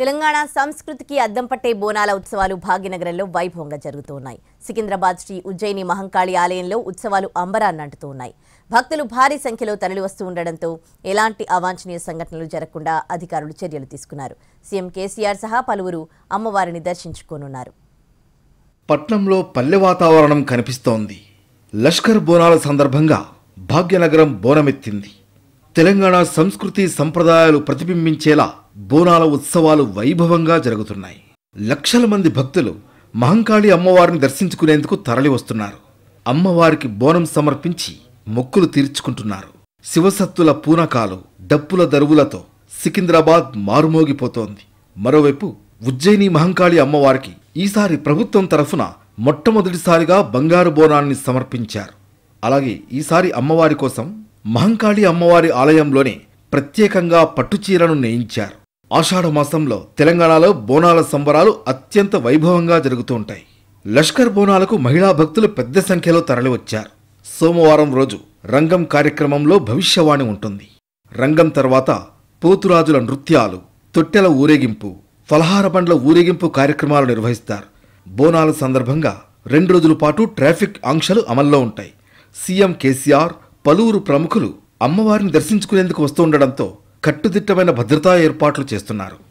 తెలంగాణ సంస్కృతికి అద్దం పట్టే బోనాల ఉత్సవాలు భాగ్యనగరంలో వైభవంగా జరుగుతున్నాయి సికింద్రాబాద్ శ్రీ ఉజ్జయిని మహంకాళి ఆలయంలో ఉత్సవాలు అంబరాన్నంటుతూ ఉన్నాయి భక్తులు భారీ సంఖ్యలో తరలివస్తూ వస్తూ ఉండడంతో ఎలాంటి అవాంఛనీయ సంఘటనలు జరగకుండా అధికారులు చర్యలు తీసుకున్నారు సీఎం కేసీఆర్ సహా పలువురు అమ్మవారిని దర్శించుకోనున్నారు పట్నంలో పల్లె వాతావరణం కనిపిస్తోంది లష్కర్ బోనాల సందర్భంగా భాగ్యనగరం బోనమెత్తింది తెలంగాణ సంస్కృతి సంప్రదాయాలు ప్రతిబింబించేలా బోనాల ఉత్సవాలు వైభవంగా జరుగుతున్నాయి లక్షల మంది భక్తులు మహంకాళి అమ్మవారిని దర్శించుకునేందుకు తరలి వస్తున్నారు అమ్మవారికి బోనం సమర్పించి మొక్కులు తీర్చుకుంటున్నారు శివసత్తుల పూనకాలు డప్పుల దరువులతో సికింద్రాబాద్ మారుమోగిపోతోంది మరోవైపు ఉజ్జయిని మహంకాళి అమ్మవారికి ఈసారి ప్రభుత్వం తరఫున మొట్టమొదటిసారిగా బంగారు బోనాన్ని సమర్పించారు అలాగే ఈసారి అమ్మవారి కోసం మహంకాళి అమ్మవారి ఆలయంలోనే ప్రత్యేకంగా పట్టుచీరను నేయించారు ఆషాఢ మాసంలో తెలంగాణలో బోనాల సంబరాలు అత్యంత వైభవంగా జరుగుతూ ఉంటాయి లష్కర్ బోనాలకు మహిళా భక్తులు పెద్ద సంఖ్యలో తరలివచ్చారు సోమవారం రోజు రంగం కార్యక్రమంలో భవిష్యవాణి ఉంటుంది రంగం తర్వాత పోతురాజుల నృత్యాలు తొట్టెల ఊరేగింపు ఫలహార బండ్ల ఊరేగింపు కార్యక్రమాలు నిర్వహిస్తారు బోనాల సందర్భంగా రెండు రోజుల పాటు ట్రాఫిక్ ఆంక్షలు అమల్లో ఉంటాయి సీఎం కేసీఆర్ పలువురు ప్రముఖులు అమ్మవారిని దర్శించుకునేందుకు వస్తుండడంతో కట్టుదిట్టమైన భద్రతా ఏర్పాట్లు చేస్తున్నారు